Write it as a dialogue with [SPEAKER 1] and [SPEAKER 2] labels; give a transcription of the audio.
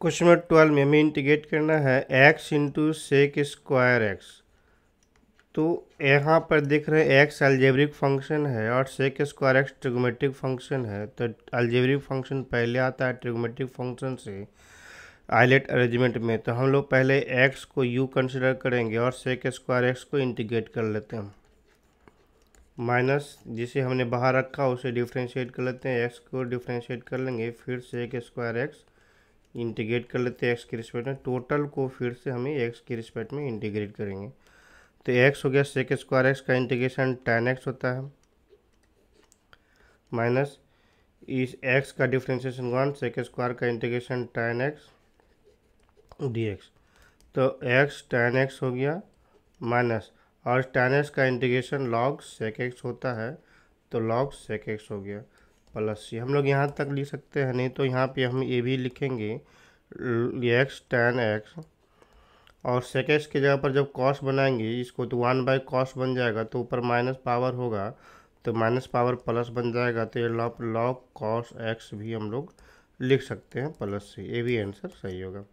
[SPEAKER 1] question number twelve में हमें integrate करना है X into sec square X तो यहाँ पर देख रहे हैं एक्स अल्जेब्रिक फंक्शन है और sec square X trigonometric function है तो अल्जेब्रिक फंक्शन पहले आता है ट्रिगोमेट्रिक फंक्शन से आइलेट अरेंजमेंट में तो हम लोग पहले एक्स को यू कंसिडर करेंगे और सेक स्क्वायर एक्स को इंटीग्रेट कर लेते हैं माइनस जिसे हमने बाहर रखा उसे डिफ्रेंशिएट कर लेते हैं एक्स को डिफ्रेंशिएट कर लेंगे फिर सेक स्क्वायर एक्स इंटीग्रेट कर लेते हैं एक्स के रिस्पेक्ट में टोटल को फिर से हमें एक्स के रिस्पेक्ट में इंटीग्रेट करेंगे तो एक्स हो गया सेक स्क्वायर एक्स का इंटीग्रेशन टेन एक्स होता है माइनस इस एक्स का डिफ्रेंशिएशन वन सेक स्क्वायर का integration tan X D X तो एक्स टेन एक्स हो गया माइनस और टेन एक्स का इंटीग्रेशन लॉग सेक एक्स होता है तो लॉग सेक एक्स हो गया प्लस सी हम लोग यहाँ तक लिख सकते हैं नहीं तो यहाँ पे हम ये भी लिखेंगे एक्स टेन एक्स और सेकेंड की जगह पर जब कॉस बनाएंगे इसको तो वन बाई कॉस बन जाएगा तो ऊपर माइनस पावर होगा तो माइनस पावर प्लस बन जाएगा तो ये लॉ लॉ कॉस एक्स भी हम लोग लिख सकते हैं प्लस सी ये भी आंसर सही होगा